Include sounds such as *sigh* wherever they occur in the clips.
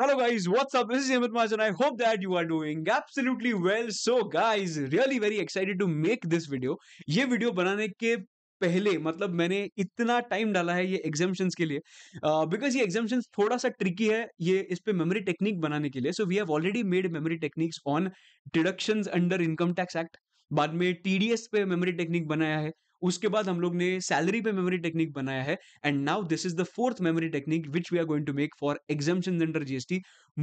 Hello guys, what's up? This is Amit Maj and I hope that you are doing absolutely well. So guys, really very excited to make this video. ये video बनाने के पहले मतलब मैंने इतना time डाला है ये एग्जाम्शंस के लिए बिकॉज uh, ये एग्जाम्शंस थोड़ा सा ट्रिकी है ये इस पर मेमोरी टेक्निक बनाने के लिए so we have already made memory techniques on deductions under income tax act बाद में टीडीएस पे मेमोरी टेक्निक बनाया है उसके बाद हम लोग ने सैलरी पे मेमोरी टेक्निक बनाया है and now this is the fourth memory technique which we are going to make for exemption under GST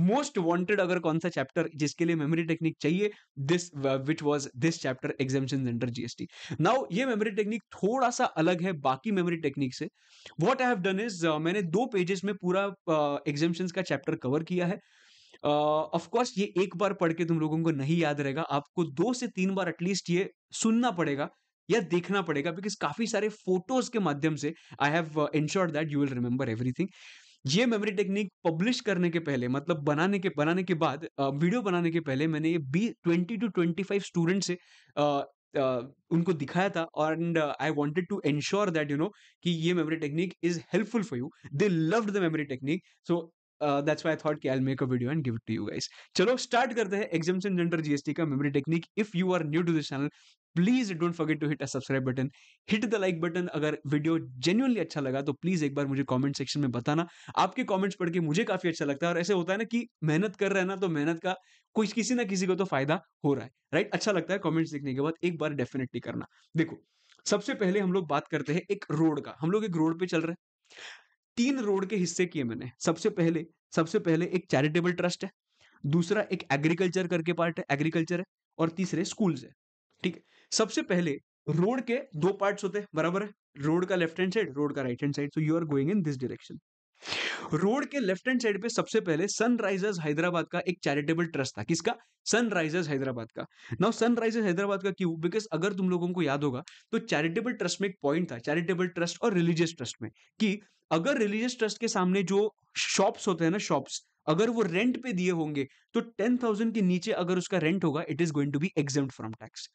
most wanted अगर कौन सा चैप्टर जिसके लिए मेमोरी टेक्निक चाहिए this which was this chapter exemption under GST now ये memory technique थोड़ा सा अलग है बाकी मेमोरी टेक्निक से what I have done is मैंने दो पेजेस में पूरा एग्जामेशन uh, का चैप्टर कवर किया है ऑफ uh, कोर्स ये एक बार पढ़ के तुम लोगों को नहीं याद रहेगा आपको दो से तीन बार एटलीस्ट ये सुनना पड़ेगा यह देखना पड़ेगा बिकॉज काफी सारे फोटोज के माध्यम से I have ensure that you will remember everything ये मेमोरी टेक्निक पब्लिश करने के पहले मतलब बनाने के बनाने के बाद वीडियो uh, बनाने के पहले मैंने ये B twenty two twenty five student से आ, uh, uh, उनको दिखाया था and I wanted to ensure that you know कि ये memory technique is helpful for you they loved the memory technique so that's why thought कि I make a video and give to you guys चलो start करते हैं exemption under GST का memory technique if you are new to this channel please don't forget to hit a subscribe button hit the like button अगर video genuinely अच्छा लगा तो please एक बार मुझे कमेंट सेक्शन में बताना आपके कमेंट्स पढ़ के मुझे काफी अच्छा लगता है और ऐसे होता है ना कि मेहनत कर रहे हैं ना तो मेहनत का कुछ किसी ना किसी को तो फायदा हो रहा है राइट अच्छा लगता है कमेंट्स देखने के बाद एक बार डेफिनेटली करना देखो सबसे पहले हम लोग बात करते हैं एक रोड का हम लोग एक रोड पे चल रहे हैं तीन रोड के हिस्से किए मैंने सबसे पहले सबसे पहले एक चैरिटेबल ट्रस्ट है दूसरा एक एग्रीकल्चर करके पार्ट है एग्रीकल्चर है और तीसरे स्कूल्स है ठीक है सबसे पहले रोड के दो पार्ट्स होते हैं बराबर है रोड का लेफ्ट हैंड साइड रोड का right hand side so you are going in this direction road के लेफ्ट हैंड साइड पे सबसे पहले सनराइजर्स हैदराबाद का एक चैरिटेबल ट्रस्ट था किसका सनराइजर्स हैदराबाद का नाउ सनराइजर्स हैदराबाद का क्यों बिकॉज अगर तुम लोगों को याद होगा तो चैरिटेबल ट्रस्ट में एक पॉइंट था चैरिटेबल ट्रस्ट और रिलीजियस ट्रस्ट में कि अगर रिलीजियस ट्रस्ट के सामने जो शॉप्स होते हैं ना शॉप्स अगर वो रेंट पे दिए होंगे तो टेन थाउजेंड के नीचे अगर उसका रेंट होगा it is going to be exempt from tax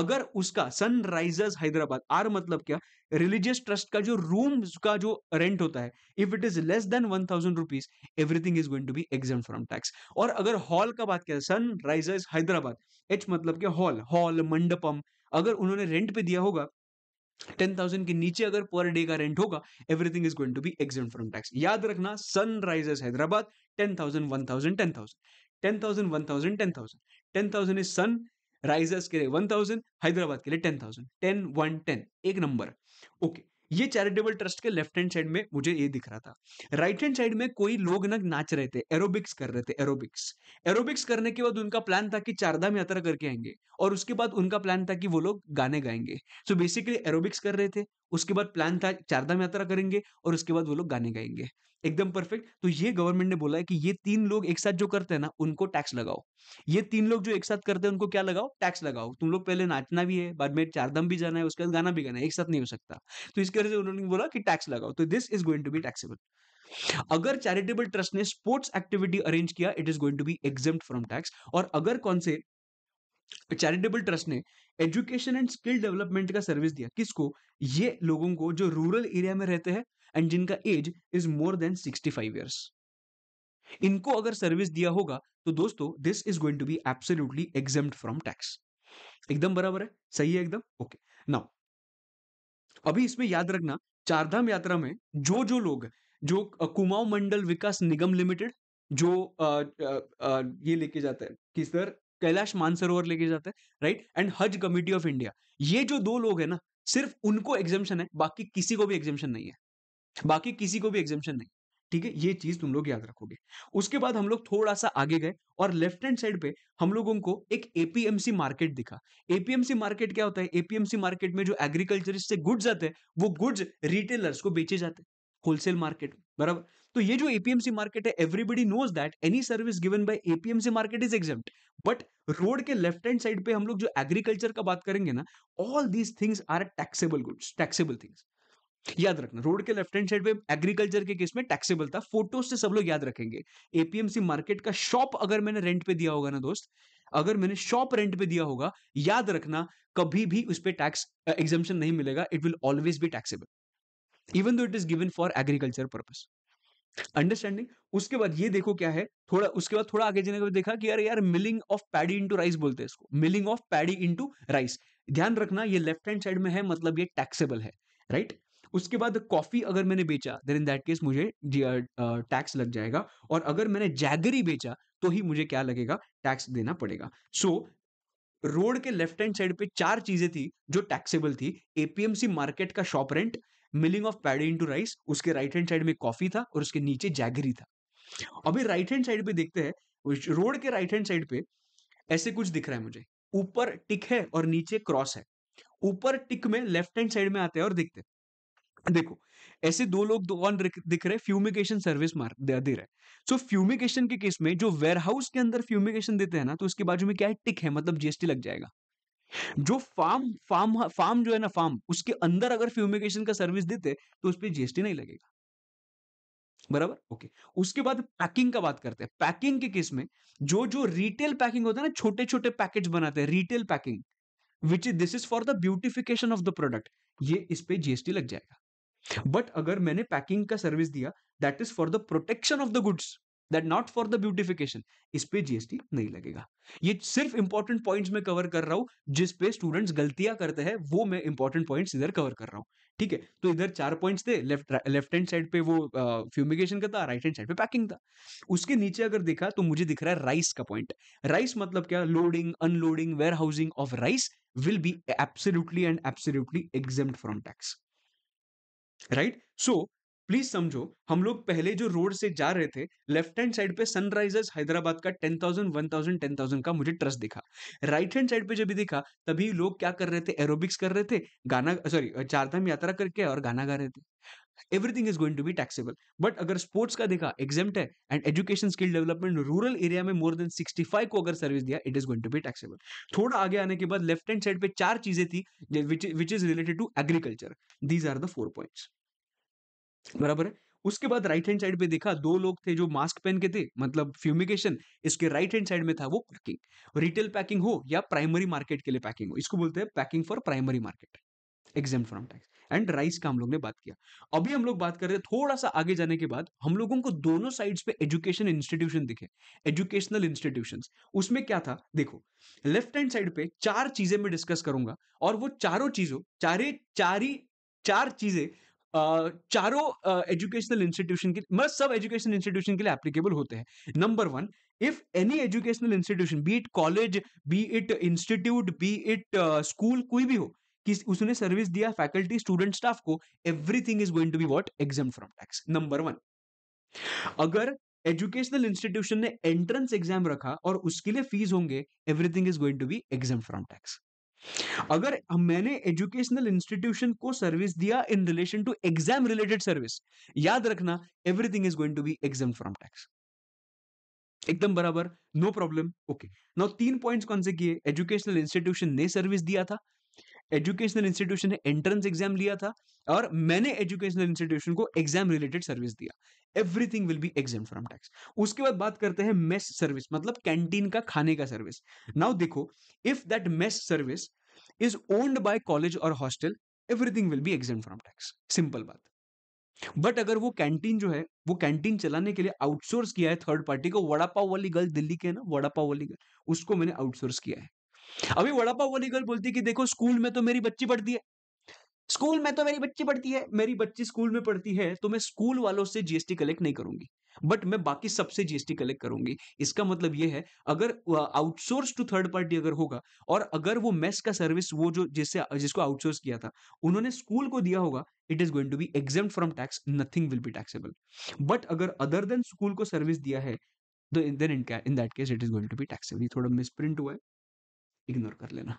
अगर उसका सनराइजर्स हैदराबाद आर मतलब क्या रिलीजियस ट्रस्ट का जो रूम का जो रेंट होता है if it is less than one thousand rupees everything is going to be exempt from tax और अगर हॉल का बात किया सनराइजर्स हैदराबाद एच मतलब क्या हॉल हॉल मंडपम अगर उन्होंने रेंट पे दिया होगा टेन थाउजेंड के नीचे अगर पर डे का रेंट होगा everything is going to be exempt from tax याद रखना sunrisers Hyderabad ten thousand one thousand ten thousand ten thousand one thousand ten thousand ten thousand is sunrisers के लिए one thousand Hyderabad के लिए ten thousand ten one ten एक number okay ये charitable trust के left hand side में मुझे ये दिख रहा था राइट हैंड साइड में कोई लोग ना नाच रहे थे एरोबिक्स कर रहे थे एरोबिक्स एरोबिक्स करने के बाद उनका प्लान था कि चारधाम यात्रा करके आएंगे और उसके बाद उनका प्लान था कि वो लोग गाने गाएंगे सो बेसिकली एरोबिक्स कर रहे थे उसके बाद प्लान था चारधाम यात्रा करेंगे और उसके बाद वो लोग गाने गाएंगे एकदम परफेक्ट तो ये गवर्नमेंट ने बोला है कि ये तीन लोग एक साथ जो करते हैं ना उनको टैक्स लगाओ ये तीन लोग जो एक साथ करते हैं उनको क्या लगाओ टैक्स लगाओ तुम लोग पहले नाचना भी है बाद में चारधाम भी जाना है उसके बाद गाना भी गाना है एक साथ नहीं हो सकता तो इसके वजह से उन्होंने बोला कि टैक्स लगाओ तो this is going to be taxable अगर चैरिटेबल ट्रस्ट ने स्पोर्ट्स एक्टिविटी अरेंज किया it is going to be exempt from tax और अगर कौन से चैरिटेबल तो ट्रस्ट ने एजुकेशन एंड स्किल डेवलपमेंट का सर्विस दिया किसको ये लोगों को जो रूरल एरिया में रहते हैं एंड जिनका age is more than sixty five years इनको अगर सर्विस दिया होगा तो दोस्तों this is going to be absolutely exempt from tax एकदम बराबर है सही है एकदम ओके okay. नाउ अभी इसमें याद रखना चारधाम यात्रा में जो जो लोग जो कुमाऊं मंडल विकास निगम लिमिटेड जो आ, आ, आ, ये लेके जाता है कि सर कैलाश मानसरोवर लेके जाते हैं right and Haj committee of India ये जो दो लोग हैं ना सिर्फ उनको एग्जामेशन है बाकी किसी को भी एग्जामेशन नहीं है बाकी किसी को भी एग्जामेशन नहीं ठीक है ये चीज तुम लोग याद रखोगे उसके बाद हम लोग थोड़ा सा आगे गए और लेफ्ट हैंड साइड पे हम लोगों को एक एपीएमसी मार्केट दिखा एपीएमसी मार्केट क्या होता है एपीएमसी मार्केट में जो एग्रीकल्चरिस्ट से गुड्स आते हैं वो गुड्स रिटेलर्स को बेचे जाते हैं होलसेल मार्केट बराबर तो ये जो एपीएमसी मार्केट है everybody knows that any service given by APMC market is exempt but road के लेफ्ट हैंड साइड पे हम लोग जो एग्रीकल्चर का बात करेंगे ना all these things are taxable goods taxable things याद रखना रोड के लेफ्ट हैंड साइड पे एग्रीकल्चर के केस में टैक्सेबल था फोटोज से सब लोग याद रखेंगे एपीएमसी मार्केट का शॉप अगर मैंने रेंट पे दिया होगा ना दोस्त अगर मैंने शॉप रेंट पे दिया होगा याद रखना कभी भी उस पर टैक्स एग्जामेशन नहीं मिलेगा it will always be taxable even though it is given for agriculture purpose understanding उसके बाद ये देखो क्या है थोड़ा उसके बाद थोड़ा आगे जाने के बाद देखा कि यार यार milling of paddy into rice बोलते हैं इसको milling of paddy into rice ध्यान रखना ये लेफ्ट हैंड साइड में है मतलब ये टैक्सेबल है राइट right? उसके बाद कॉफी अगर मैंने बेचा देन इन दैट केस मुझे टैक्स लग जाएगा और अगर मैंने जैगरी बेचा तो ही मुझे क्या लगेगा टैक्स देना पड़ेगा सो so, रोड के लेफ्ट हैंड साइड पे चार चीजें थी जो टैक्सेबल थी एपीएमसी मार्केट का shop rent milling of paddy into rice उसके राइट हैंड साइड में कॉफी था और उसके नीचे जैगरी था अभी राइट हैंड साइड पे देखते हैं रोड के राइट हैंड साइड पे ऐसे कुछ दिख रहा है मुझे ऊपर टिक है और नीचे क्रॉस है ऊपर टिक में लेफ्ट हैंड साइड में आते हैं और देखते हैं देखो ऐसे दो लोग दो ऑन दिख रहे फ्यूमिकेशन सर्विस मार दे दे रहे सो फ्यूमिकेशन के केस में जो वेयर हाउस के अंदर फ्यूमिकेशन देते हैं ना तो उसके बाजू में क्या है टिक है मतलब जीएसटी लग जाएगा जो फार्म फार्म फार्म जो है ना फार्म उसके अंदर अगर फ्यूमिगेशन का सर्विस देते तो उस पर जीएसटी नहीं लगेगा बराबर ओके उसके बाद पैकिंग का बात करते हैं पैकिंग के केस में जो जो रिटेल पैकिंग होता है ना छोटे छोटे पैकेज बनाते हैं retail packing which is this is for the beautification of the product ये इस पे जीएसटी लग जाएगा बट अगर मैंने पैकिंग का सर्विस दिया that is for the protection of the goods that not for the beautification इस पे जीएसटी नहीं लगेगा ये सिर्फ इंपॉर्टेंट पॉइंट्स में कवर कर रहा हूं जिस पे स्टूडेंट्स गलतियां करते हैं वो मैं इंपॉर्टेंट पॉइंट्स इधर कवर कर रहा हूँ ठीक है तो इधर चार पॉइंट्स थे लेफ्ट लेफ्ट हैंड साइड पे वो फ्यूमिगेशन का था राइट हैंड साइड पे पैकिंग था उसके नीचे अगर देखा तो मुझे दिख रहा है राइस का पॉइंट राइस मतलब क्या loading unloading warehousing of rice will be absolutely and absolutely exempt from tax right so please समझो हम लोग पहले जो रोड से जा रहे थे लेफ्ट हैंड साइड पे सनराइजर्स हैदराबाद का ten thousand one thousand ten thousand का मुझे ट्रस्ट दिखा राइट हैंड साइड पे जब भी दिखा तभी लोग क्या कर रहे थे एरोबिक्स कर रहे थे गाना सॉरी चारधाम यात्रा करके और गाना गा रहे थे everything is going to be taxable but अगर स्पोर्ट्स का देखा एग्जाम है and education skill development rural area में मोर देन सिक्सटी फाइव को अगर सर्विस दिया it is going to be taxable थोड़ा आगे आने के बाद लेफ्ट हैंड साइड पे चार चीजें थी which is related to agriculture these are the four points बराबर है उसके बाद राइट हैंड साइड पे देखा दो लोग थे जो मास्क पहन के थे मतलब फ्यूमिगेशन इसके राइट हैंड साइड में था वो पैकिंग रिटेल पैकिंग हो या प्राइमरी मार्केट के लिए पैकिंग हो इसको बोलते हैं packing for primary market exempt from tax and rice का हम लोग ने बात किया अभी हम लोग बात कर रहे हैं थोड़ा सा आगे जाने के बाद हम लोगों को दोनों साइड्स पे एजुकेशन इंस्टीट्यूशन दिखे एजुकेशनल इंस्टीट्यूशन उसमें क्या था देखो लेफ्ट हैंड साइड पे चार चीजें मैं डिस्कस करूंगा और वो चारों चीजों चारे चारी चार चीजें चारों एजुकेशनल इंस्टीट्यूशन के मतलब सब एजुकेशनल इंस्टीट्यूशन के लिए एप्लीकेबल होते हैं number one if any educational institution be it college be it institute be it school कोई भी हो कि उसने सर्विस दिया फैकल्टी स्टूडेंट स्टाफ को everything is going to be what exempt from tax number one अगर एजुकेशनल इंस्टीट्यूशन ने entrance exam रखा और उसके लिए फीस होंगे everything is going to be exempt from tax अगर मैंने एजुकेशनल इंस्टीट्यूशन को सर्विस दिया in relation to exam related service याद रखना everything is going to be exempt from tax एकदम बराबर नो प्रॉब्लम ओके नाउ तीन पॉइंट्स कौन से किए एजुकेशनल इंस्टीट्यूशन ने सर्विस दिया था एजुकेशनल इंस्टीट्यूशन ने एंट्रेंस एग्जाम लिया था और मैंने एजुकेशनल इंस्टीट्यूशन को एग्जाम रिलेटेड सर्विस दिया everything will be exempt from tax उसके बाद बात करते हैं मेस सर्विस मतलब कैंटीन का खाने का सर्विस नाउ देखो if that mess service is owned by college और hostel everything will be exempt from tax simple बात बट अगर वो कैंटीन जो है वो कैंटीन चलाने के लिए आउटसोर्स किया है थर्ड पार्टी को वड़ा पाव वाली गर्ल दिल्ली के है ना वड़ा पाव वाली गर्ल उसको मैंने आउटसोर्स किया है अभी वड़ा पाव वाली गर्ल बोलती है कि देखो स्कूल में तो मेरी बच्ची पढ़ती है स्कूल में तो मेरी बच्ची पढ़ती है मेरी बच्ची स्कूल में पढ़ती है तो मैं स्कूल वालों से जीएसटी कलेक्ट नहीं करूंगी बट मैं बाकी सबसे जीएसटी कलेक्ट करूंगी इसका मतलब यह है अगर आउटसोर्स टू थर्ड पार्टी अगर होगा और अगर वो मेस का सर्विस वो जो जिससे जिसको आउटसोर्स किया था उन्होंने स्कूल को दिया होगा it is going to be exempt from tax nothing will be taxable but अगर अदर देन स्कूल को सर्विस दिया है तो in in that case it is going to be taxable थोड़ा मिसप्रिंट हुआ है इग्नोर कर लेना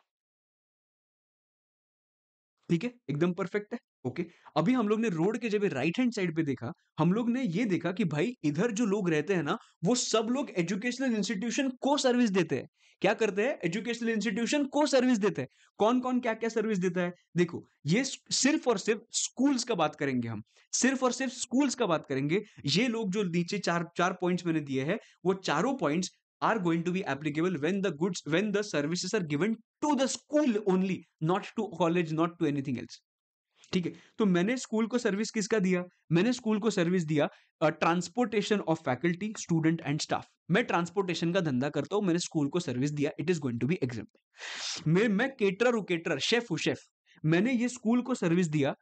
ठीक है एकदम परफेक्ट है ओके अभी हम लोग ने रोड के जब राइट हैंड साइड पे देखा हम लोग ने ये देखा कि भाई इधर जो लोग रहते हैं ना वो सब लोग एजुकेशनल इंस्टीट्यूशन को सर्विस देते हैं क्या करते हैं एजुकेशनल इंस्टीट्यूशन को सर्विस देते हैं कौन कौन क्या क्या सर्विस देता है देखो ये सिर्फ और सिर्फ स्कूल्स का बात करेंगे हम सिर्फ और सिर्फ स्कूल्स का बात करेंगे ये लोग जो नीचे चार चार पॉइंट्स मैंने दिए हैं वो चारों points are going to be applicable when the goods when the services are given to the school only not to college not to anything else ठीक है तो मैंने स्कूल को सर्विस किसका दिया मैंने स्कूल को सर्विस दिया transportation of faculty student and staff मैं ट्रांसपोर्टेशन का धंधा करता हूं मैंने स्कूल को सर्विस दिया it is going to be exempt मैं मैं केटर हूं केटरर शेफ हूं शेफ मैंने ये स्कूल को सर्विस दिया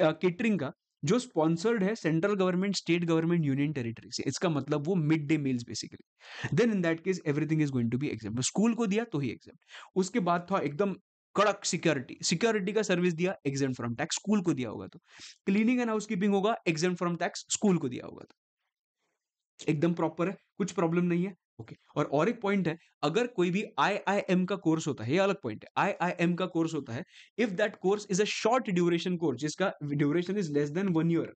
केटरिंग का जो स्पॉन्सर्ड है central government state government union territory से इसका मतलब वो mid day meals basically then in that case everything is going to be exempt school को दिया तो ही एग्जाम उसके बाद था एकदम कड़क सिक्योरिटी सिक्योरिटी का सर्विस दिया एग्जाम फ्रॉम टैक्स स्कूल को दिया होगा तो क्लीनिंग एंड हाउस कीपिंग होगा एग्जाम फ्रॉम टैक्स स्कूल को दिया होगा तो एकदम प्रॉपर है कुछ प्रॉब्लम नहीं है ओके okay. और और एक पॉइंट है अगर कोई भी आई आई एम का कोर्स होता है ये अलग पॉइंट है आई आई एम का कोर्स होता है if that course is a short duration course जिसका duration is less than one year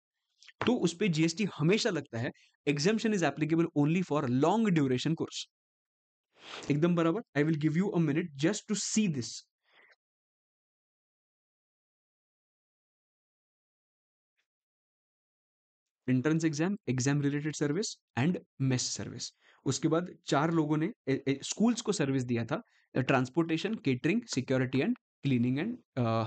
तो उस पर जीएसटी हमेशा लगता है exemption is applicable only for long duration course एकदम बराबर I will give you a minute just to see this entrance exam exam related service and mess service उसके बाद चार लोगों ने स्कूल्स को सर्विस दिया था transportation catering security and cleaning and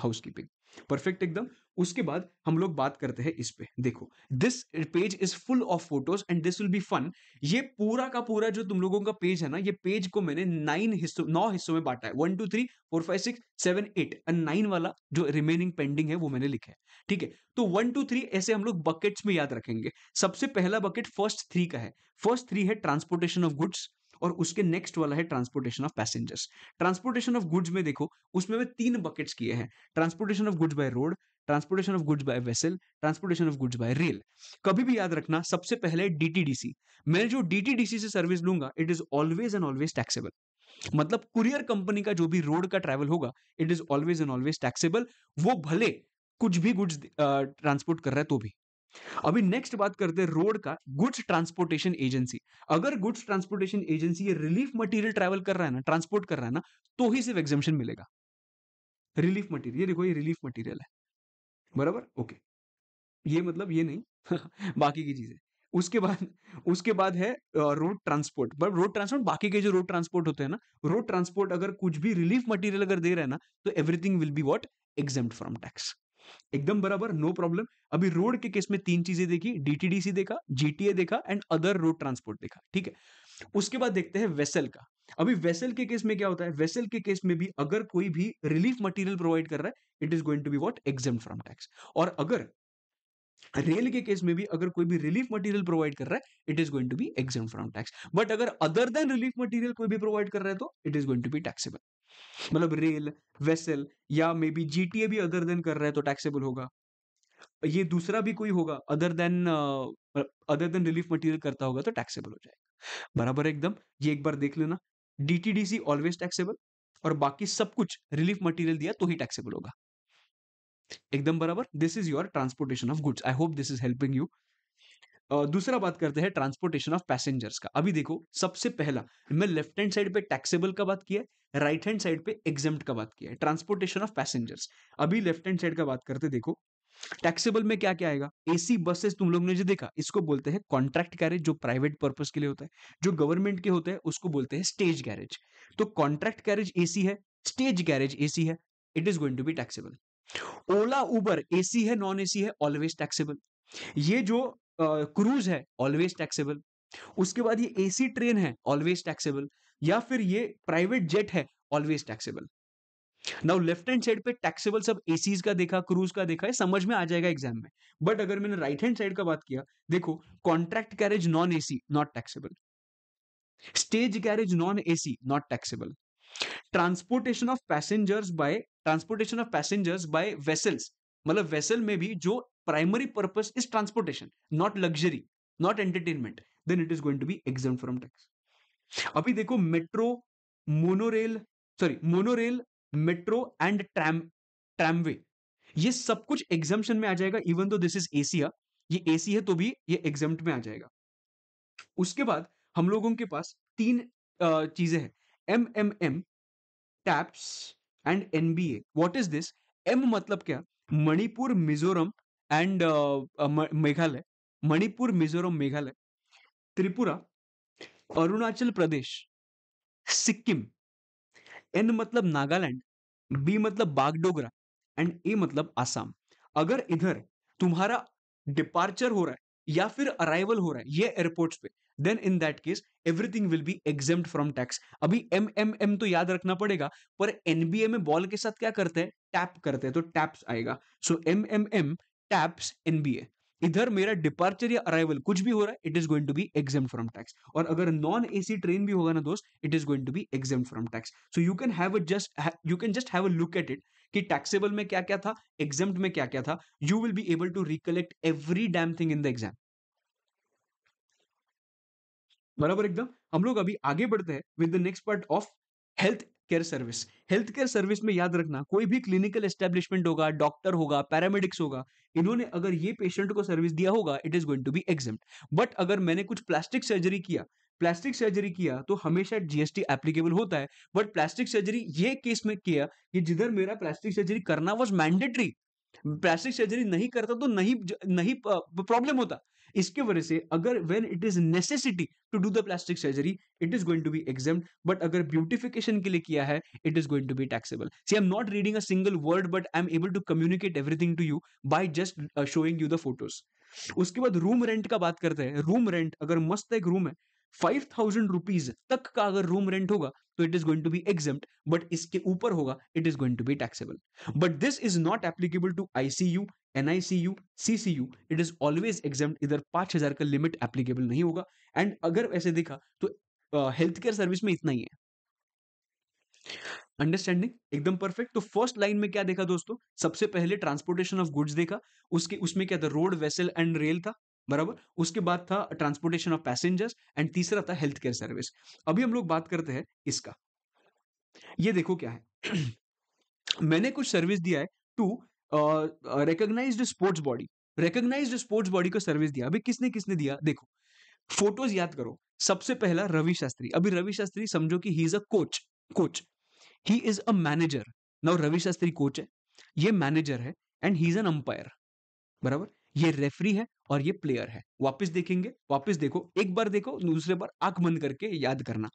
housekeeping perfect एकदम उसके बाद हम लोग बात करते हैं इस पे देखो this page is full of photos and this will be fun ये पूरा का पूरा जो तुम लोगों का पेज है ना ये पेज को मैंने नाइन हिस्सों नौ हिस्सों में बांटा है one two three four five six seven eight and nine वाला जो रिमेनिंग पेंडिंग है वो मैंने लिखा है ठीक है तो वन टू थ्री ऐसे हम लोग बकेट्स में याद रखेंगे सबसे पहला बकेट फर्स्ट थ्री का है फर्स्ट थ्री है ट्रांसपोर्टेशन ऑफ गुड्स और उसके नेक्स्ट वाला है transportation of passengers transportation of goods में देखो उसमें मैं तीन बकेट्स किए हैं transportation of goods by road transportation of goods by vessel transportation of goods by rail कभी भी याद रखना सबसे पहले डीटीडीसी मैं जो डीटीडीसी से सर्विस लूंगा it is always and always taxable मतलब कुरियर कंपनी का जो भी रोड का ट्रैवल होगा it is always and always taxable वो भले कुछ भी गुड्स ट्रांसपोर्ट कर रहा है तो भी अभी नेक्स्ट बात करते हैं रोड का गुड्स ट्रांसपोर्टेशन एजेंसी अगर गुड्स ट्रांसपोर्टेशन एजेंसी ये रिलीफ मटेरियल ट्रैवल कर रहा है ना ट्रांसपोर्ट कर रहा है ना तो ही सिर्फ एग्जामेशन मिलेगा रिलीफ मटेरियल ये देखो ये रिलीफ मटेरियल है बराबर ओके ये मतलब ये नहीं *laughs* बाकी की चीजें उसके बाद उसके बाद है road transport but road transport बाकी के जो रोड ट्रांसपोर्ट होते हैं ना रोड ट्रांसपोर्ट अगर कुछ भी रिलीफ मटेरियल अगर दे रहे हैं ना तो everything will be what exempt from tax एकदम बराबर नो प्रॉब्लम अभी रोड के केस में तीन चीजें देखी डीटीडीसी देखा जीटीए देखा एंड अदर रोड ट्रांसपोर्ट देखा ठीक है उसके बाद देखते हैं वेसल का अभी वेसल के केस में क्या होता है वेसल के केस में भी अगर कोई भी रिलीफ मटेरियल प्रोवाइड कर रहा है it is going to be what exempt from tax और अगर रेल के केस में भी अगर कोई भी रिलीफ मटेरियल प्रोवाइड कर रहा है it is going to be exempt from tax but अगर अदर देन रिलीफ मटेरियल कोई भी प्रोवाइड कर रहा है तो it is going to be taxable मतलब रेल वेसल या may be G T A भी अदर देन कर रहे हैं तो टैक्सेबल होगा ये दूसरा भी कोई होगा other than other than relief material करता होगा तो टैक्सेबल हो जाएगा बराबर एकदम ये एक बार देख लेना D D T C always taxable और बाकी सब कुछ रिलीफ मटेरियल दिया तो ही टैक्सेबल होगा एकदम बराबर this is your transportation of goods I hope this is helping you दूसरा बात करते हैं ट्रांसपोर्टेशन ऑफ पैसेंजर्स का अभी देखो सबसे पहला मैं लेफ्ट हैंड साइड पे टैक्सेबल का बात किया है राइट हैंड साइड पे एग्जाम्प्ट का बात किया है ट्रांसपोर्टेशन ऑफ पैसेंजर्स अभी लेफ्ट हैंड साइड का बात करते देखो टैक्सेबल में क्या क्या आएगा एसी बसेस तुम लोग ने जो देखा इसको बोलते हैं कॉन्ट्रैक्ट गैरेज जो प्राइवेट पर्पज के लिए होता है जो गवर्नमेंट के होते हैं उसको बोलते हैं स्टेज गैरेज तो कॉन्ट्रैक्ट गैरेज एसी है स्टेज गैरेज एसी है it is going to be taxable Ola Uber AC है नॉन एसी है ऑलवेज टैक्सेबल ये जो क्रूज है ऑलवेज टैक्सेबल उसके बाद ये एसी ट्रेन है ऑलवेज टैक्सेबल या फिर ये प्राइवेट जेट है always taxable now left hand side पे टैक्सेबल सब एसीज का देखा क्रूज का देखा है समझ में आ जाएगा एग्जाम में बट अगर मैंने राइट हैंड साइड का बात किया देखो contract carriage non AC not taxable stage carriage non AC not taxable transportation of passengers by transportation of passengers by vessels मतलब वेसल में भी जो primary purpose is transportation not luxury not entertainment then it is going to be exempt from tax अभी देखो metro monorail sorry monorail metro and tram tramway ये सब कुछ एग्जामेशन में आ जाएगा इवन दो दिस इज एसिया ये एसी है तो भी ये एग्जाम में आ जाएगा उसके बाद हम लोगों के पास तीन चीजें हैं M M M TAPS and NBA what is this M मतलब क्या मणिपुर, मिजोरम एंड मेघालय मणिपुर, मिजोरम, मेघालय, त्रिपुरा, अरुणाचल प्रदेश, सिक्किम, एन मतलब नागालैंड, बी मतलब बागडोगरा एंड ए मतलब आसाम। अगर इधर तुम्हारा डिपार्चर हो रहा है या फिर अराइवल हो रहा है ये एयरपोर्ट पे then in that case everything will be exempt from tax अभी एम एम एम तो याद रखना पड़ेगा पर एनबीए में बॉल के साथ क्या करते हैं टैप करते हैं तो टैप्स आएगा so M M M TAPS NBA इधर मेरा डिपार्चर या अराइवल कुछ भी हो रहा है it is going to be exempt from tax और अगर नॉन एसी ट्रेन भी होगा ना दोस्त it is going to be exempt from tax so you can have just you can just have a look at it कि taxable में क्या क्या था एग्जाम में क्या क्या था you will be able to recollect every damn thing in the exam बराबर एकदम हम लोग अभी आगे बढ़ते हैं with the next part of health care service health care service में याद रखना कोई भी क्लिनिकल एस्टेब्लिशमेंट होगा डॉक्टर होगा पैरामेडिक्स होगा इन्होंने अगर ये पेशेंट को सर्विस दिया होगा it is going to be exempt but अगर मैंने कुछ प्लास्टिक सर्जरी किया प्लास्टिक सर्जरी किया तो हमेशा जीएसटी एप्लीकेबल होता है बट प्लास्टिक सर्जरी ये केस में किया कि जिधर मेरा प्लास्टिक सर्जरी करना वॉज मैंडेटरी प्लास्टिक सर्जरी नहीं करता तो नहीं नहीं प्रॉब्लम होता इसके वजह से अगर when it is necessity to do the plastic surgery it is going to be exempt but अगर ब्यूटिफिकेशन के लिए किया है it is going to be taxable see I am not reading a single word but I am able to communicate everything to you by just showing you the photos उसके बाद room rent का बात करते हैं room rent अगर मस्त एक room है फाइव थाउजेंड रुपीज तक का अगर रूम रेंट होगा तो it is going to be exempt but इसके ऊपर होगा it is going to be taxable but this is not applicable to ICU NICU CCU it is always exempt इधर पांच हजार का लिमिट एप्लीकेबल नहीं होगा एंड अगर ऐसे देखा तो हेल्थ केयर सर्विस में इतना ही है अंडरस्टैंडिंग एकदम परफेक्ट तो फर्स्ट लाइन में क्या देखा दोस्तों सबसे पहले ट्रांसपोर्टेशन ऑफ गुड्स देखा उसके उसमें क्या था रोड वेसल एंड रेल था बराबर उसके बाद था ट्रांसपोर्टेशन ऑफ पैसेंजर्स एंड तीसरा था हेल्थ केयर सर्विस अभी हम लोग बात करते हैं इसका ये देखो क्या है *clears throat* मैंने कुछ सर्विस दिया है to recognise sports body recognise sports body को सर्विस दिया अभी किसने किसने दिया देखो फोटोज याद करो सबसे पहला रवि शास्त्री अभी रवि शास्त्री समझो कि he is a coach coach he is a manager now Ravi Shastri coach है ये मैनेजर है and he is an umpire बराबर ये रेफरी है और ये प्लेयर है वापस देखेंगे वापस देखो एक बार देखो दूसरे बार आंख बंद करके याद करना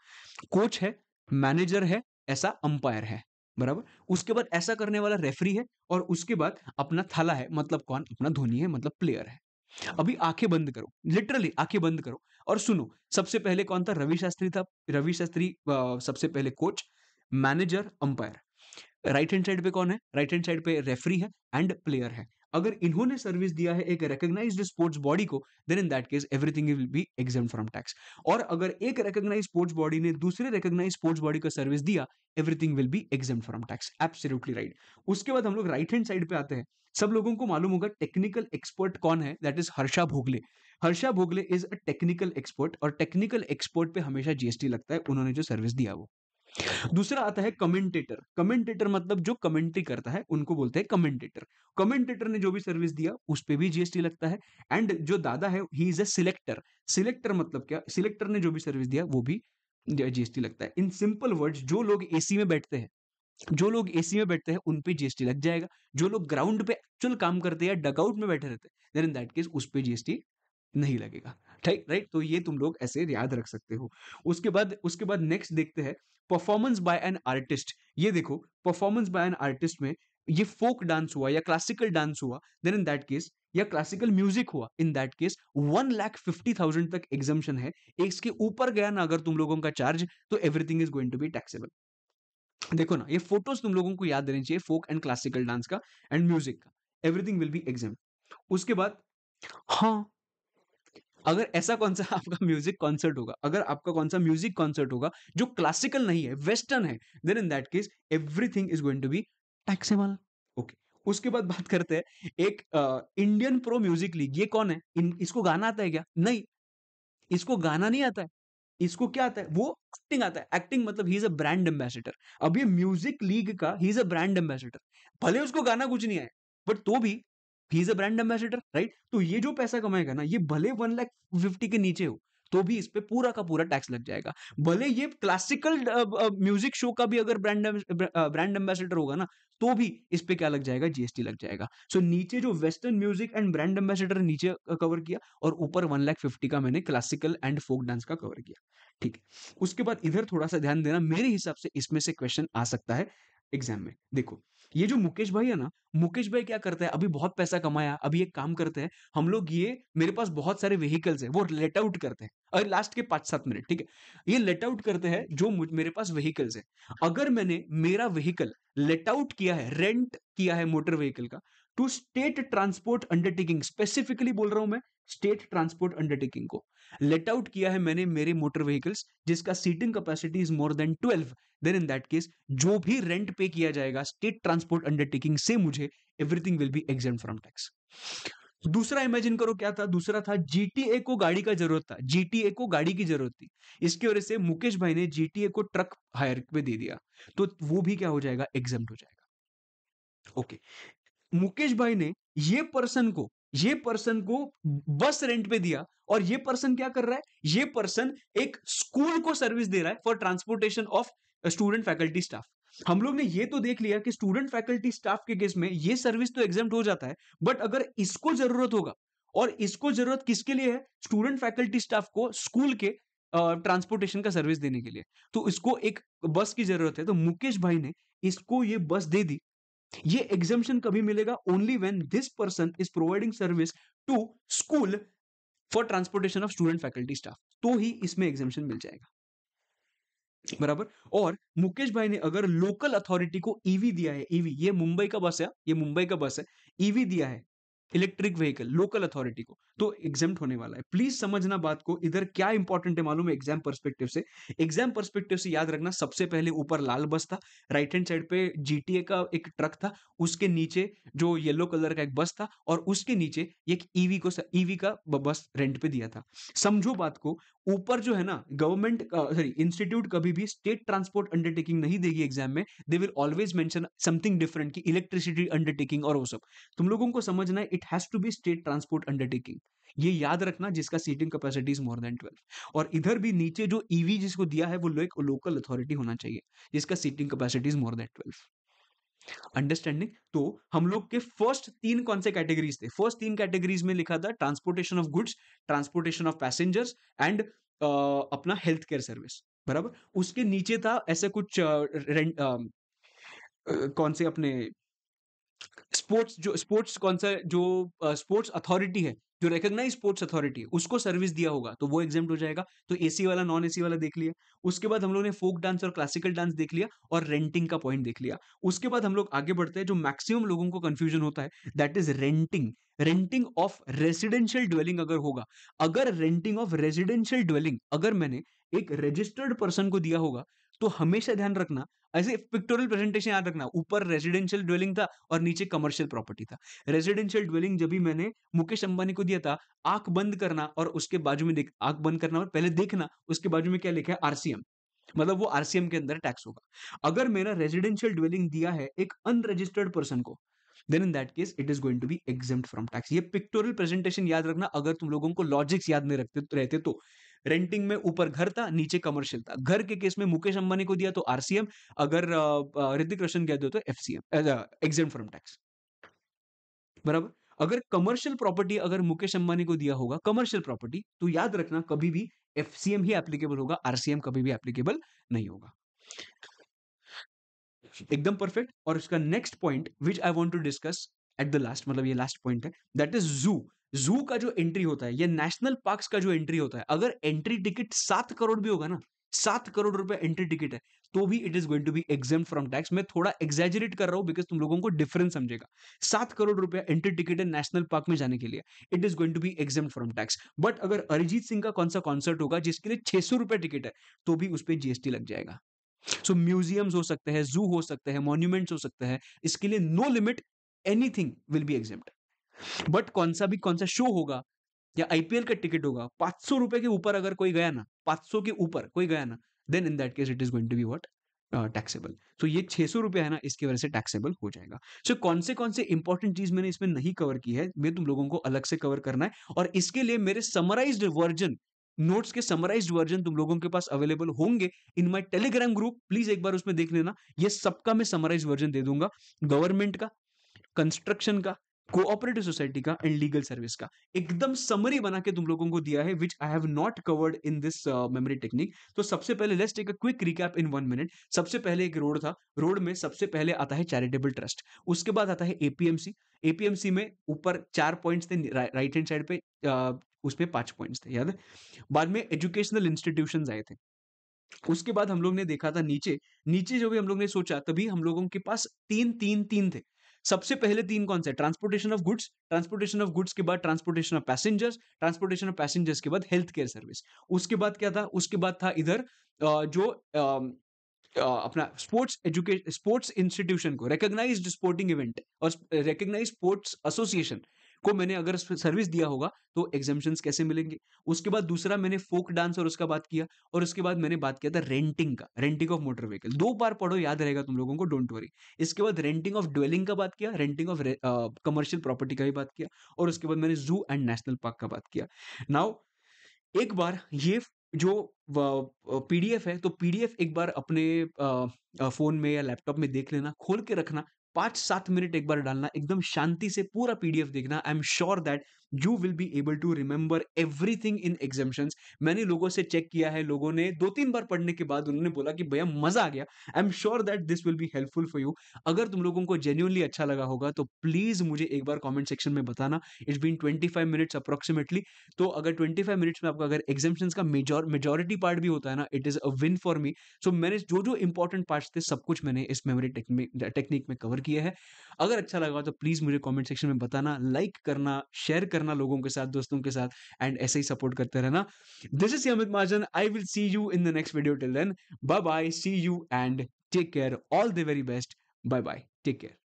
कोच है मैनेजर है ऐसा अंपायर है बराबर उसके बाद ऐसा करने वाला रेफरी है और उसके बाद अपना थला है मतलब कौन अपना धोनी है मतलब प्लेयर है अभी आंखें बंद करो लिटरली आंखें बंद करो और सुनो सबसे पहले कौन था रवि शास्त्री था रवि शास्त्री सबसे पहले coach manager umpire right hand side पे कौन है राइट हैंड साइड पे रेफरी है एंड प्लेयर है अगर इन्होंने सर्विस दिया है एक रिकग्नाइज स्पोर्ट्स बॉडी को then in that case everything will be exempt from tax और अगर एक रिकग्नाइज स्पोर्ट्स बॉडी ने दूसरे रिकग्नाइज स्पोर्ट्स बॉडी का सर्विस दिया everything will be exempt from tax absolutely right उसके बाद हम लोग राइट हैंड साइड पे आते हैं सब लोगों को मालूम होगा टेक्निकल एक्सपर्ट कौन है that is Harsha Bhogle Harsha Bhogle is a technical expert और टेक्निकल एक्सपर्ट पे हमेशा जीएसटी लगता है उन्होंने जो सर्विस दिया वो दूसरा आता है कमेंटेटर कमेंटेटर मतलब जो कमेंट्री करता है उनको बोलते हैं कमेंटेटर कमेंटेटर ने जो भी सर्विस दिया उस पर भी जीएसटी लगता है एंड जो दादा है he is a selector selector मतलब क्या सिलेक्टर ने जो भी सर्विस दिया वो भी जीएसटी लगता है इन सिंपल वर्ड्स जो लोग एसी में बैठते हैं जो लोग एसी में बैठते हैं उन पे जीएसटी लग जाएगा जो लोग ग्राउंड पे एक्चुअल काम करते हैं या डगआउट में बैठे रहते हैं देन इन दैट केस उस पे जीएसटी नहीं लगेगा ठीक राइट तो ये तुम लोग ऐसे याद रख सकते हो उसके बाद उसके बाद नेक्स्ट देखते हैं परफॉर्मेंस बाय एन आर्टिस्ट ये देखो परफॉर्मेंस बाय एन आर्टिस्ट में ये फोक डांस हुआ या क्लासिकल डांस हुआ देन इन दैट केस या क्लासिकल म्यूजिक हुआ in that case one lakh fifty thousand तक एग्जामेशन है इसके ऊपर गया ना अगर तुम लोगों का चार्ज तो everything is going to be taxable देखो ना ये फोटोज तुम लोगों को याद देनी चाहिए फोक एंड क्लासिकल डांस का एंड म्यूजिक का एवरीथिंग विल बी एग्जाम उसके बाद हाँ अगर ऐसा कौन सा *laughs* आपका म्यूजिक कॉन्सर्ट होगा अगर आपका कौन सा म्यूजिक कॉन्सर्ट होगा जो क्लासिकल नहीं है वेस्टर्न है then in that case everything is going to be taxable okay उसके बाद बात करते हैं एक इंडियन प्रो म्यूजिक लीग ये कौन है इन, इसको गाना आता है क्या नहीं इसको गाना नहीं आता है इसको क्या आता है वो एक्टिंग आता है एक्टिंग मतलब he is a brand ambassador अब ये म्यूजिक लीग का he is a brand ambassador भले उसको गाना कुछ नहीं आया बट तो भी he is a brand ambassador right तो ये जो पैसा कमाएगा ना ये भले वन लैख फिफ्टी के नीचे हो तो भी इस पे पूरा का पूरा टैक्स लग जाएगा भले ये क्लासिकल म्यूजिक शो का भी अगर ब्रांड ब्रांड एम्बेसडर होगा ना तो भी इस पे क्या लग जाएगा जीएसटी लग जाएगा सो so, नीचे जो western music and brand ambassador नीचे कवर किया और ऊपर वन लैख फिफ्टी का मैंने क्लासिकल एंड फोक डांस का कवर किया ठीक है उसके बाद इधर थोड़ा सा ध्यान देना मेरे हिसाब से इसमें से क्वेश्चन आ सकता है एग्जाम में देखो ये जो मुकेश भाई है ना मुकेश भाई क्या करता है अभी बहुत पैसा कमाया अभी एक काम करते हैं हम लोग ये मेरे पास बहुत सारे व्हीकल्स है वो लेट आउट करते हैं और लास्ट के पांच सात मिनट ठीक है ये लेट आउट करते हैं जो मेरे पास व्हीकल्स है अगर मैंने मेरा व्हीकल लेट आउट किया है रेंट किया है मोटर व्हीकल का to state transport undertaking specifically बोल रहा हूं मैं स्टेट ट्रांसपोर्ट अंडरटेकिंग को लेट आउट किया है मैंने मेरे मोटर व्हीकल्स जिसका seating capacity is more than twelve then in that case जो भी रेंट पे किया जाएगा स्टेट ट्रांसपोर्ट अंडरटेकिंग से मुझे everything will be exempt from tax दूसरा इमेजिन करो क्या था दूसरा था जीटीए को गाड़ी का जरूरत था जीटीए को गाड़ी की जरूरत थी इसकी वजह से मुकेश भाई ने जीटीए को ट्रक हायर पे दे दिया तो वो भी क्या हो जाएगा एग्जाम हो जाएगा ओके okay. मुकेश भाई ने ये पर्सन को ये पर्सन को बस रेंट पे दिया और ये पर्सन क्या कर रहा है ये पर्सन एक स्कूल को सर्विस दे रहा है for transportation of student faculty staff हम लोग ने ये तो देख लिया कि स्टूडेंट फैकल्टी स्टाफ के केस में ये सर्विस तो एग्जाम हो जाता है बट अगर इसको जरूरत होगा और इसको जरूरत किसके लिए है स्टूडेंट फैकल्टी स्टाफ को स्कूल के ट्रांसपोर्टेशन का सर्विस देने के लिए तो इसको एक बस की जरूरत है तो मुकेश भाई ने इसको ये बस दे दी ये एग्जामेशन कभी मिलेगा only when this person is providing service to school for transportation of student faculty staff तो ही इसमें एग्जामेशन मिल जाएगा बराबर और मुकेश भाई ने अगर लोकल अथॉरिटी को ईवी e दिया है ईवी e ये मुंबई का बस है ये मुंबई का बस है ईवी e दिया है इलेक्ट्रिक व्हीकल लोकल अथॉरिटी को तो एग्जाम होने वाला है प्लीज समझना बात को इधर क्या इंपॉर्टेंट है मालूम एग्जाम परस्पेक्टिव से एग्जाम परस्पेक्टिव से याद रखना सबसे पहले ऊपर लाल बस था राइट हैंड साइड पे जीटीए का एक ट्रक था उसके नीचे जो येलो कलर का एक बस था और उसके नीचे एक ईवी e को ईवी e का बस रेंट पे दिया था समझो बात को ऊपर जो है ना गवर्नमेंट सॉरी इंस्टीट्यूट कभी भी स्टेट ट्रांसपोर्ट अंडरटेकिंग नहीं देगी एग्जाम में they will always mention something different की इलेक्ट्रिसिटी अंडरटेकिंग और वो सब तुम लोगों को समझना है it it has to be state transport undertaking ये याद रखना जिसका seating capacity is more than twelve और इधर भी नीचे जो ईवी e जिसको दिया है वो एक लोकल अथॉरिटी होना चाहिए जिसका seating capacity is more than twelve understanding तो हम लोग के फर्स्ट तीन कौन से कैटेगरीज थे फर्स्ट तीन कैटेगरीज में लिखा था transportation of goods transportation of passengers and अपना हेल्थ केयर सर्विस बराबर उसके नीचे था ऐसे कुछ आ, रें, आ, uh, कौन से अपने स्पोर्ट्स जो स्पोर्ट्स कौन सा जो स्पोर्ट्स uh, अथॉरिटी है जो रिकग्नाइज स्पोर्ट्स अथॉरिटी है उसको सर्विस दिया होगा तो वो एग्जाम हो जाएगा तो एसी वाला नॉन एसी वाला देख लिया उसके बाद हम लोग ने फोक डांस और क्लासिकल डांस देख लिया और रेंटिंग का पॉइंट देख लिया उसके बाद हम लोग आगे बढ़ते हैं जो मैक्सिमम लोगों को कंफ्यूजन होता है that is renting renting of residential dwelling अगर होगा अगर रेंटिंग ऑफ रेजिडेंशियल ड्वेलिंग अगर मैंने एक रजिस्टर्ड पर्सन को दिया होगा तो हमेशा ध्यान रखना ऐसे पिक्टोरियल प्रेजेंटेशन याद रखना ऊपर रेजिडेंशियल ड्वेलिंग था और नीचे कमर्शियल प्रॉपर्टी था रेजिडेंशियल ड्वेलिंग जब भी मैंने मुकेश अंबानी को दिया था आंख बंद करना और उसके बाजू में देख आंख बंद करना और पहले देखना उसके बाजू में क्या लिखा है आरसीएम मतलब वो आरसीएम के अंदर टैक्स होगा अगर मेरा रेजिडेंशियल ड्वेलिंग दिया है एक अनरजिस्टर्ड पर्सन को then in that case it is going to be exempt from tax ये पिक्टोरियल प्रेजेंटेशन याद रखना अगर तुम लोगों को लॉजिक्स याद नहीं रखते रहते तो रेंटिंग में ऊपर घर था नीचे कमर्शियल था घर के केस में मुकेश अंबानी को दिया तो आरसीएम अगर ऋतिक रोशन कह दो तो एम एग्जाम फ्रॉम टैक्स बराबर अगर कमर्शियल प्रॉपर्टी अगर मुकेश अंबानी को दिया होगा कमर्शियल प्रॉपर्टी तो याद रखना कभी भी एफसीएम ही एप्लीकेबल होगा आरसीएम कभी भी एप्लीकेबल नहीं होगा एकदम परफेक्ट और इसका next point which I want to discuss at the last मतलब ये लास्ट पॉइंट है दैट इज जू जू का जो एंट्री होता है या नेशनल पार्क का जो एंट्री होता है अगर एंट्री टिकट सात करोड़ भी होगा ना सात करोड़ रुपए एंट्री टिकट है तो भी it is going to be exempt from tax मैं थोड़ा एग्जेजरेट कर रहा हूं बिकॉज तुम लोगों को डिफरेंस समझेगा सात करोड़ रुपए एंट्री टिकट है नेशनल पार्क में जाने के लिए it is going to be exempt from tax but अगर अरिजीत सिंह का कौन सा कॉन्सर्ट होगा जिसके लिए छह सौ रुपए टिकट है तो भी उस पर जीएसटी लग जाएगा सो so, म्यूजियम्स हो सकते हैं जू हो सकते हैं मॉन्यूमेंट्स हो सकते हैं इसके लिए no limit anything will be exempt but कौन सा भी कौन सा शो होगा या आईपीएल का टिकट होगा पांच सौ रुपए के ऊपर अगर कोई गया ना पांच सौ के ऊपर कोई गया ना then in that case it is going to be what taxable so ये छह सौ रुपये है ना इसकी वजह से टैक्सेबल हो जाएगा सो so, कौन से कौन से इंपॉर्टेंट चीज मैंने इसमें नहीं कवर की है मैं तुम लोगों को अलग से कवर करना है और इसके लिए मेरे समराइज वर्जन नोट्स के समराइज वर्जन तुम लोगों के पास अवेलेबल होंगे in my Telegram group please एक बार उसमें देख लेना ये सबका मैं समराइज वर्जन दे दूंगा गवर्नमेंट का कंस्ट्रक्शन का कोऑपरेटिव सोसाइटी का एंड लीगल सर्विस का एकदम समरी बना के तुम लोगों को दिया है which I have not covered in this memory technique तो सबसे पहले let's take a quick recap in one minute सबसे पहले एक रोड था रोड में सबसे पहले आता है चैरिटेबल ट्रस्ट उसके बाद आता है एपीएमसी एपीएमसी में ऊपर चार पॉइंट्स थे राइट हैंड साइड पे uh, उसमें पांच पॉइंट्स थे याद बाद में एजुकेशनल इंस्टीट्यूशन आए थे उसके बाद हम लोग ने देखा था नीचे नीचे जो भी हम लोग ने सोचा तभी हम लोगों के पास तीन तीन तीन थे सबसे पहले तीन कौन से transportation of goods transportation of goods के बाद transportation of passengers transportation of passengers के बाद हेल्थ केयर सर्विस उसके बाद क्या था उसके बाद था इधर जो अपना स्पोर्ट्स एजुकेशन स्पोर्ट्स इंस्टीट्यूशन को रिकोगनाइज स्पोर्टिंग इवेंट और रिकोगनाइज स्पोर्ट्स एसोसिएशन को मैंने अगर सर्विस दिया होगा तो एग्जामेशन कैसे मिलेंगे उसके बाद दूसरा मैंने फोक डांस और उसका बात किया और उसके बाद मैंने बात किया था रेंटिंग का रेंटिंग ऑफ मोटर व्हीकल दो बार पढ़ो याद रहेगा तुम लोगों को डोंट वरी इसके बाद रेंटिंग ऑफ ड्वेलिंग का बात किया रेंटिंग ऑफ कमर्शियल प्रॉपर्टी का भी बात किया और उसके बाद मैंने जू एंड नेशनल पार्क का बात किया नाउ एक बार ये जो पीडीएफ है तो पीडीएफ एक बार अपने फोन में या लैपटॉप में देख लेना खोल के रखना पांच सात मिनट एक बार डालना एकदम शांति से पूरा पीडीएफ देखना I am sure that you will be able to remember everything in examination मैंने लोगों से चेक किया है लोगों ने दो तीन बार पढ़ने के बाद उन्होंने बोला कि भैया मजा आ गया I am sure that this will be helpful for you अगर तुम लोगों को जेन्यूनली अच्छा लगा होगा तो प्लीज मुझे एक बार कॉमेंट सेक्शन में बताना it's been twenty five minutes approximately तो अगर ट्वेंटी फाइव मिनट्स में आपका अगर एग्जामेशन का मेजोरिटी पार्ट भी होता है ना it is a win for me so मैंने जो जो इंपॉर्टेंट पार्ट थे सब कुछ मैंने इस मेमोरी टेक्निक में कवर किया है अगर अच्छा लगा तो प्लीज़ मुझे कमेंट सेक्शन में बताना लाइक करना शेयर करना लोगों के साथ दोस्तों के साथ एंड ऐसे ही सपोर्ट करते रहना this is Amit Mahajan I will see you in the next video till then bye bye see you and take care all the very best bye bye take care